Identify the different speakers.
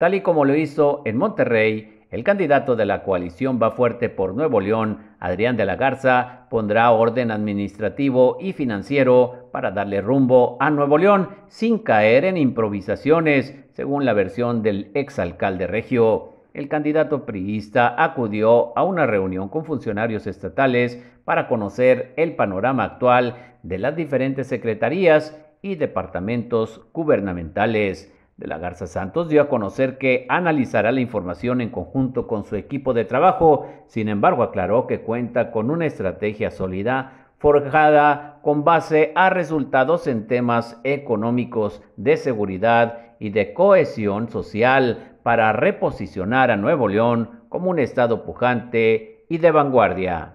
Speaker 1: tal y como lo hizo en Monterrey, el candidato de la coalición Va Fuerte por Nuevo León, Adrián de la Garza, pondrá orden administrativo y financiero para darle rumbo a Nuevo León sin caer en improvisaciones, según la versión del exalcalde Regio. El candidato priista acudió a una reunión con funcionarios estatales para conocer el panorama actual de las diferentes secretarías y departamentos gubernamentales de la Garza Santos dio a conocer que analizará la información en conjunto con su equipo de trabajo, sin embargo aclaró que cuenta con una estrategia sólida forjada con base a resultados en temas económicos, de seguridad y de cohesión social para reposicionar a Nuevo León como un estado pujante y de vanguardia.